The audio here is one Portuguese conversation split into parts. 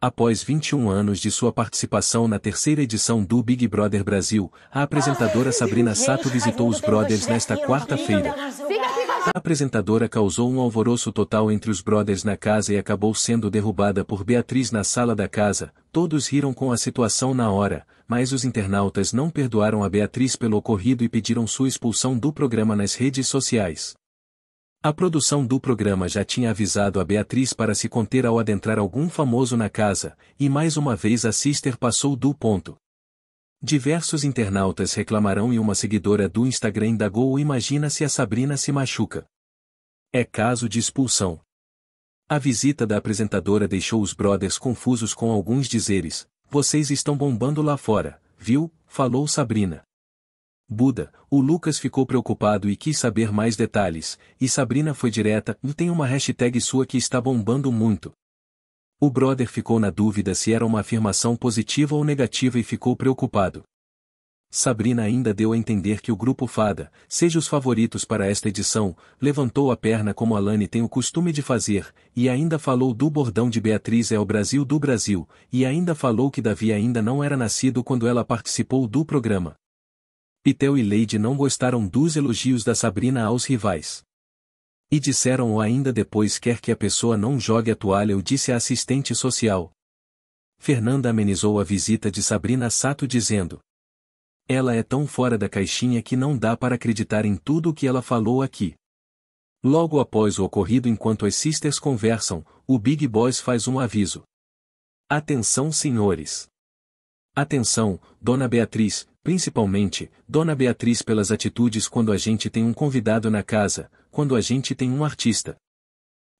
Após 21 anos de sua participação na terceira edição do Big Brother Brasil, a apresentadora Sabrina Sato visitou os tá brothers nesta tá quarta-feira. A apresentadora causou um alvoroço total entre os brothers na casa e acabou sendo derrubada por Beatriz na sala da casa. Todos riram com a situação na hora, mas os internautas não perdoaram a Beatriz pelo ocorrido e pediram sua expulsão do programa nas redes sociais. A produção do programa já tinha avisado a Beatriz para se conter ao adentrar algum famoso na casa, e mais uma vez a Sister passou do ponto. Diversos internautas reclamarão e uma seguidora do Instagram indagou imagina se a Sabrina se machuca. É caso de expulsão. A visita da apresentadora deixou os brothers confusos com alguns dizeres, vocês estão bombando lá fora, viu, falou Sabrina. Buda, o Lucas ficou preocupado e quis saber mais detalhes, e Sabrina foi direta, hum, tem uma hashtag sua que está bombando muito. O brother ficou na dúvida se era uma afirmação positiva ou negativa e ficou preocupado. Sabrina ainda deu a entender que o grupo Fada, seja os favoritos para esta edição, levantou a perna como Alane tem o costume de fazer, e ainda falou do bordão de Beatriz é o Brasil do Brasil, e ainda falou que Davi ainda não era nascido quando ela participou do programa. Pitel e Lady não gostaram dos elogios da Sabrina aos rivais. E disseram-o ainda depois quer que a pessoa não jogue a toalha ou disse a assistente social. Fernanda amenizou a visita de Sabrina Sato dizendo. Ela é tão fora da caixinha que não dá para acreditar em tudo o que ela falou aqui. Logo após o ocorrido enquanto as sisters conversam, o Big Boss faz um aviso. Atenção senhores! Atenção, Dona Beatriz, principalmente, Dona Beatriz pelas atitudes quando a gente tem um convidado na casa, quando a gente tem um artista.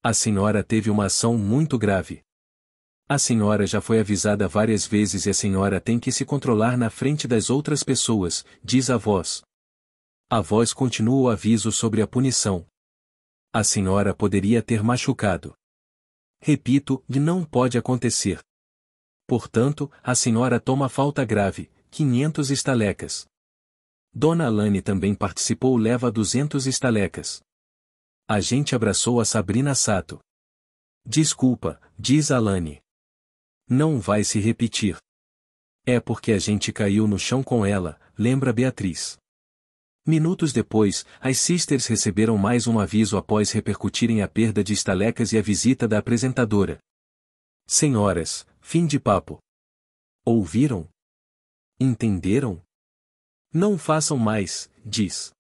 A senhora teve uma ação muito grave. A senhora já foi avisada várias vezes e a senhora tem que se controlar na frente das outras pessoas, diz a voz. A voz continua o aviso sobre a punição. A senhora poderia ter machucado. Repito, não pode acontecer. Portanto, a senhora toma falta grave, 500 estalecas. Dona Alane também participou leva 200 estalecas. A gente abraçou a Sabrina Sato. Desculpa, diz Alane. Não vai se repetir. É porque a gente caiu no chão com ela, lembra Beatriz. Minutos depois, as sisters receberam mais um aviso após repercutirem a perda de estalecas e a visita da apresentadora. Senhoras, Fim de papo. Ouviram? Entenderam? Não façam mais, diz.